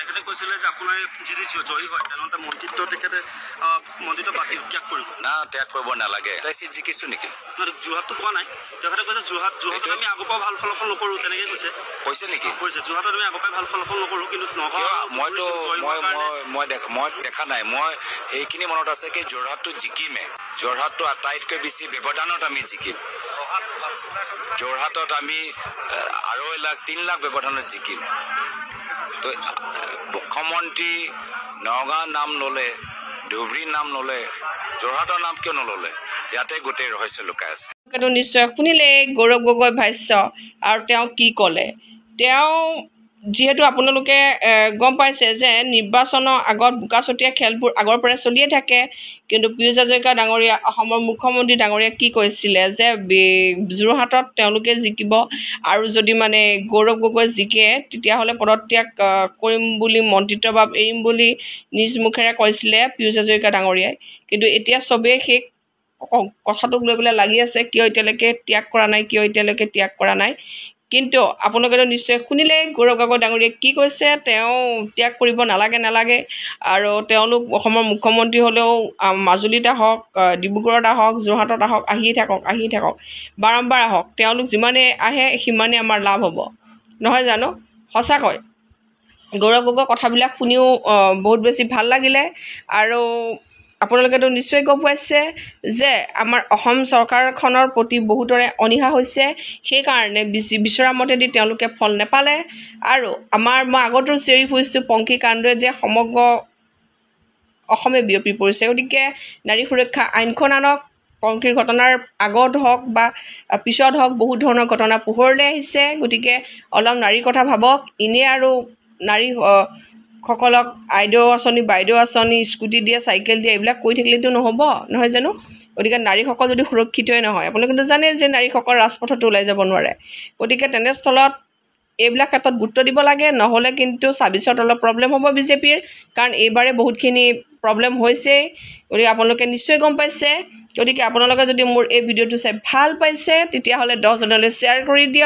তেখেতে কৈছিলে যে আপোনাৰ যদি জয়ী হয় তেনেহ'লে মন্দিৰটো তেখেতে মন্দিৰটো বাতিল ত্যাগ কৰিব না ত্যাগ কৰিব নালাগে চিট জিকিছো নেকি যোৰহাটটো পোৱা নাই তেখেতে কৈছে যোৰহাট যোৰহাটত আমি আগৰ পৰা ভাল ফলাফল নকৰোঁ তেনেকৈ কৈছে কৈছে নেকি কৈছে যোৰহাটত আমি আগৰ পৰাই ভাল ফলাফল নকৰোঁ কিন্তু মইতো মই মই দেখা নাই মই সেইখিনি মনত আছে কি যোৰহাটটো জিকিমে যোৰহাটটো আটাইতকৈ বেছি ব্যৱধানত আমি জিকিম যোৰহাটত আমি আঢ়ৈ লাখ তিনি লাখ ব্যৱধানত জিকিম তো মুখ্যমন্ত্ৰী নগাঁও নাম ল'লে ধুবুৰী নাম ল'লে যোৰহাটৰ নাম কিয় নল'লে ইয়াতে গোটেই ৰহস্য লুকাই আছে নিশ্চয় শুনিলে গৌৰৱ গগৈ ভাষ্য আৰু তেওঁ কি ক'লে তেওঁ যিহেতু আপোনালোকে গম পাইছে যে নিৰ্বাচনৰ আগত বোকাচতীয়া খেলবোৰ আগৰ পৰাই চলিয়ে থাকে কিন্তু পীয়ুষ হাজৰিকা ডাঙৰীয়া অসমৰ মুখ্যমন্ত্ৰী ডাঙৰীয়া কি কৈছিলে যে যোৰহাটত তেওঁলোকে জিকিব আৰু যদি মানে গৌৰৱ গগৈ জিকে তেতিয়াহ'লে পদত্যাগ কৰিম বুলি মন্ত্ৰিত্ব ভাৱ এৰিম বুলি নিজ মুখেৰে কৈছিলে পীয়ুষ হাজৰিকা ডাঙৰীয়াই কিন্তু এতিয়া চবেই সেই কথাটোক লৈ পেলাই লাগি আছে কিয় এতিয়ালৈকে ত্যাগ কৰা নাই কিয় এতিয়ালৈকে ত্যাগ কৰা নাই কিন্তু আপোনালোকেতো নিশ্চয় শুনিলে গৌৰৱ গগৈ ডাঙৰীয়াই কি কৈছে তেওঁ ত্যাগ কৰিব নালাগে নালাগে আৰু তেওঁলোক অসমৰ মুখ্যমন্ত্ৰী হ'লেও মাজুলীত আহক ডিব্ৰুগড়ত আহক যোৰহাটত আহক আহি থাকক আহি থাকক বাৰম্বাৰ আহক তেওঁলোক যিমানেই আহে সিমানেই আমাৰ লাভ হ'ব নহয় জানো সঁচাকৈ গৌৰৱ গগৈ কথাবিলাক শুনিও বহুত বেছি ভাল লাগিলে আৰু আপোনালোকেতো নিশ্চয় গম পাইছে যে আমাৰ অসম চৰকাৰখনৰ প্ৰতি বহুতৰে অনীহা হৈছে সেইকাৰণে বিচি বিচৰামতেদি তেওঁলোকে ফল নেপালে আৰু আমাৰ মই আগতো চিঞৰি ফুৰিছোঁ পংকী কাণ্ডুৱে যে সমগ্ৰ অসমে বিয়পি পৰিছে গতিকে নাৰী সুৰক্ষা আইনখন আনক পংকীৰ ঘটনাৰ আগত হওক বা পিছত হওক বহুত ধৰণৰ ঘটনা পোহৰলৈ আহিছে গতিকে অলপ নাৰীৰ কথা ভাবক এনেই আৰু নাৰী সকলক আইদেউ আঁচনি বাইদেউ আঁচনি স্কুটি দিয়ে চাইকেল দিয়ে এইবিলাক কৈ থাকিলেতো নহ'ব নহয় জানো গতিকে নাৰীসকল যদি সুৰক্ষিতই নহয় আপোনালোকেতো জানে যে নাৰীসকল ৰাজপথতো ওলাই যাব নোৱাৰে গতিকে তেনেস্থলত এইবিলাক ক্ষেত্ৰত গুৰুত্ব দিব লাগে নহ'লে কিন্তু ছাব্বিছত অলপ প্ৰব্লেম হ'ব বিজেপিৰ কাৰণ এইবাৰে বহুতখিনি প্ৰব্লেম হৈছেই গতিকে আপোনালোকে নিশ্চয় গম পাইছে গতিকে আপোনালোকে যদি মোৰ এই ভিডিঅ'টো চাই ভাল পাইছে তেতিয়াহ'লে দহজনলৈ শ্বেয়াৰ কৰি দিয়ক